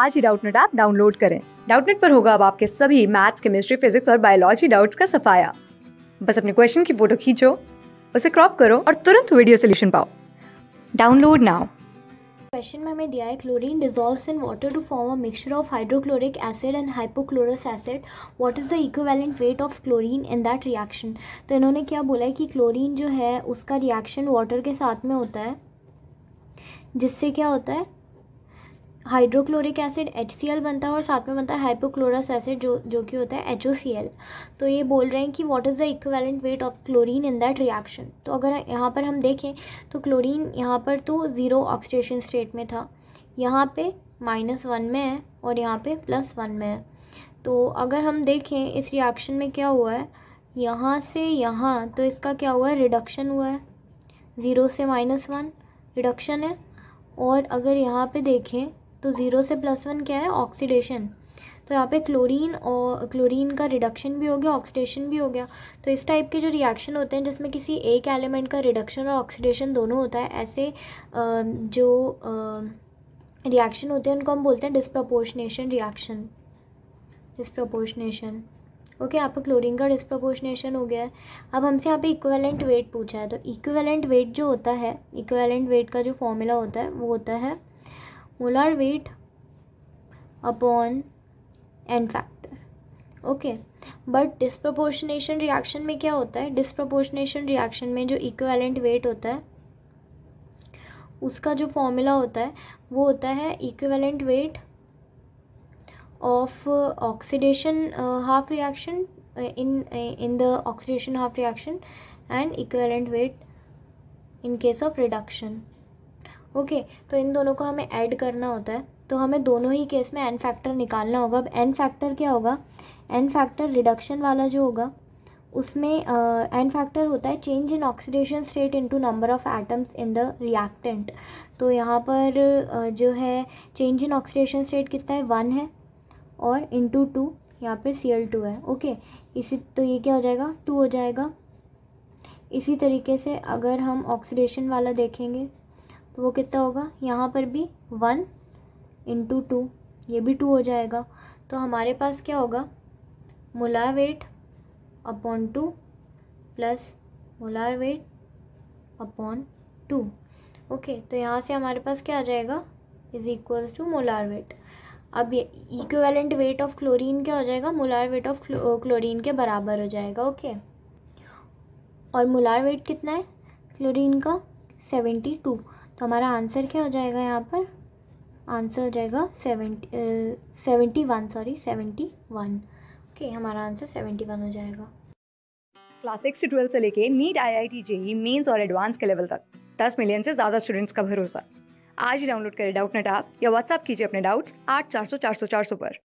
आज ही Doubtnut app download करें डाउटनेट पर होगा अब आपके सभी मैथ्स केमिस्ट्री फिजिक्स और बायोलॉजी डाउट्स का सफाया बस अपने क्वेश्चन की फोटो खींचो उसे क्रॉप करो और तुरंत वीडियो सोल्यूशन पाओ डाउनलोड नाउ क्वेश्चन में हमें दिया है chlorine dissolves in water to form a mixture of hydrochloric acid and hypochlorous acid what is the equivalent weight of chlorine in that reaction तो इन्होंने क्या बोला है कि क्लोरीन जो है उसका रिएक्शन वाटर के साथ में होता है जिससे क्या होता है हाइड्रोक्लोरिक एसिड एच बनता है और साथ में बनता है हाइपोक्लोरस एसिड जो जो कि होता है एच तो ये बोल रहे हैं कि what is the equivalent weight of chlorine in that reaction तो अगर यहाँ पर हम देखें तो क्लोरीन यहाँ पर तो ज़ीरो ऑक्सीडेशन स्टेट में था यहाँ पे माइनस वन में है और यहाँ पे प्लस वन में है तो अगर हम देखें इस रिएक्शन में क्या हुआ है यहाँ से यहाँ तो इसका क्या हुआ है रिडक्शन हुआ है ज़ीरो से माइनस वन रिडक्शन है और अगर यहाँ पे देखें तो ज़ीरो से प्लस वन क्या है ऑक्सीडेशन तो यहाँ पे क्लोरीन और क्लोरीन का रिडक्शन भी हो गया ऑक्सीडेशन भी हो गया तो इस टाइप के जो रिएक्शन होते हैं जिसमें किसी एक एलिमेंट का रिडक्शन और ऑक्सीडेशन दोनों होता है ऐसे जो रिएक्शन होते हैं उनको हम बोलते हैं डिस्प्रपोर्शनेशन रिएक्शन डिस्प्रपोर्शनेशन ओके यहाँ पर क्लोरीन का डिस्प्रपोर्शनेशन हो गया है अब हमसे यहाँ पे इक्वेलेंट वेट पूछा है तो इक्वेलेंट वेट जो होता है इक्वेलेंट वेट का जो फॉर्मूला होता है वो होता है molar weight upon n factor okay but disproportionation reaction में क्या होता है डिस्प्रपोर्शनेशन रिएक्शन में जो इक्वेलेंट वेट होता है उसका जो फॉर्मूला होता है वो होता है equivalent weight of oxidation half reaction in in the oxidation half reaction and equivalent weight in case of reduction okay तो इन दोनों को हमें ऐड करना होता है तो हमें दोनों ही केस में एन फैक्टर निकालना होगा अब एन फैक्टर क्या होगा एन फैक्टर रिडक्शन वाला जो होगा उसमें एन uh, फैक्टर होता है change in oxidation state into number of atoms in the reactant तो यहाँ पर uh, जो है चेंज इन ऑक्सीडेशन स्टेट कितना है वन है और इंटू टू यहाँ पर सी एल टू है ओके इसी तो ये क्या हो जाएगा टू हो जाएगा इसी तरीके से अगर हम ऑक्सीडेशन वाला देखेंगे तो वो कितना होगा यहाँ पर भी वन इंटू टू ये भी टू हो जाएगा तो हमारे पास क्या होगा molar weight upon two plus molar weight upon two okay तो यहाँ से हमारे पास क्या आ जाएगा is equal to molar weight अब ये इक्वेलेंट वेट ऑफ क्लोरीन क्या हो जाएगा मोलार वेट ऑफ क्लोरीन के बराबर हो जाएगा ओके और मोलार वेट कितना है क्लोरीन का सेवेंटी टू तो हमारा आंसर क्या हो जाएगा यहाँ पर आंसर हो जाएगा seventy seventy one sorry seventy one okay हमारा आंसर सेवेंटी वन हो जाएगा क्लास सिक्स टू ट्वेल्थ से लेके NEET I I T JEE mains और एडवांस के लेवल तक दस मिलियन से ज़्यादा स्टूडेंट्स का भरोसा आज ही डाउनलोड करें डाउट नेट आप या व्हाट्सअप कीजिए अपने डाउट्स आठ चार सौ चार सौ चार सौ पर